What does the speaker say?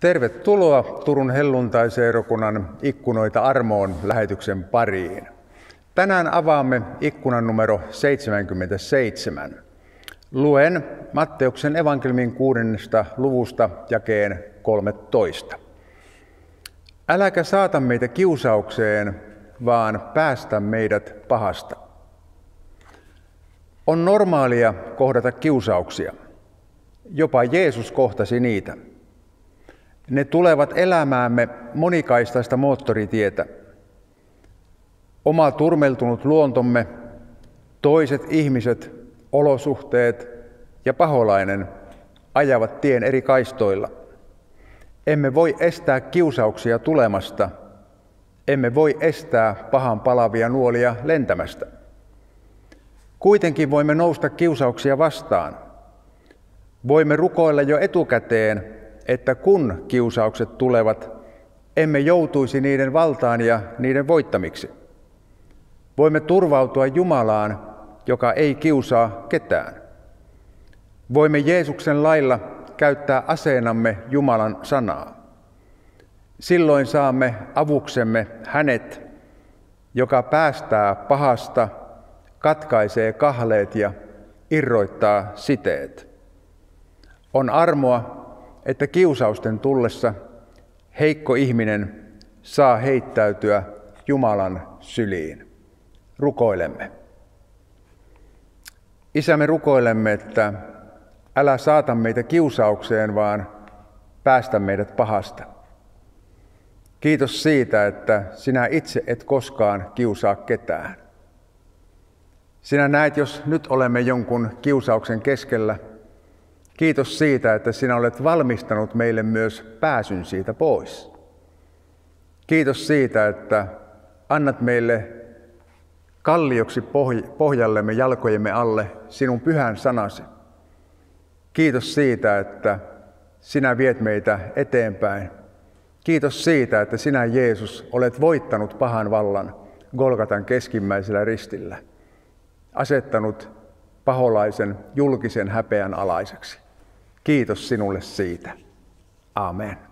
Tervetuloa Turun helluntaiseurakunnan Ikkunoita armoon lähetyksen pariin. Tänään avaamme ikkunan numero 77. Luen Matteuksen evankelmin kuudennesta luvusta jakeen 13. Äläkä saata meitä kiusaukseen, vaan päästä meidät pahasta. On normaalia kohdata kiusauksia. Jopa Jeesus kohtasi niitä – ne tulevat elämäämme monikaistaista moottoritietä. Oma turmeltunut luontomme, toiset ihmiset, olosuhteet ja paholainen ajavat tien eri kaistoilla. Emme voi estää kiusauksia tulemasta. Emme voi estää pahan palavia nuolia lentämästä. Kuitenkin voimme nousta kiusauksia vastaan. Voimme rukoilla jo etukäteen että kun kiusaukset tulevat, emme joutuisi niiden valtaan ja niiden voittamiksi. Voimme turvautua Jumalaan, joka ei kiusaa ketään. Voimme Jeesuksen lailla käyttää aseenamme Jumalan sanaa. Silloin saamme avuksemme hänet, joka päästää pahasta, katkaisee kahleet ja irroittaa siteet. On armoa että kiusausten tullessa heikko ihminen saa heittäytyä Jumalan syliin. Rukoilemme. Isämme rukoilemme, että älä saata meitä kiusaukseen, vaan päästä meidät pahasta. Kiitos siitä, että sinä itse et koskaan kiusaa ketään. Sinä näet, jos nyt olemme jonkun kiusauksen keskellä – Kiitos siitä, että sinä olet valmistanut meille myös pääsyn siitä pois. Kiitos siitä, että annat meille kallioksi pohjallemme, jalkojemme alle sinun pyhän sanasi. Kiitos siitä, että sinä viet meitä eteenpäin. Kiitos siitä, että sinä Jeesus olet voittanut pahan vallan Golgatan keskimmäisellä ristillä, asettanut paholaisen julkisen häpeän alaiseksi. Kiitos sinulle siitä. Amen.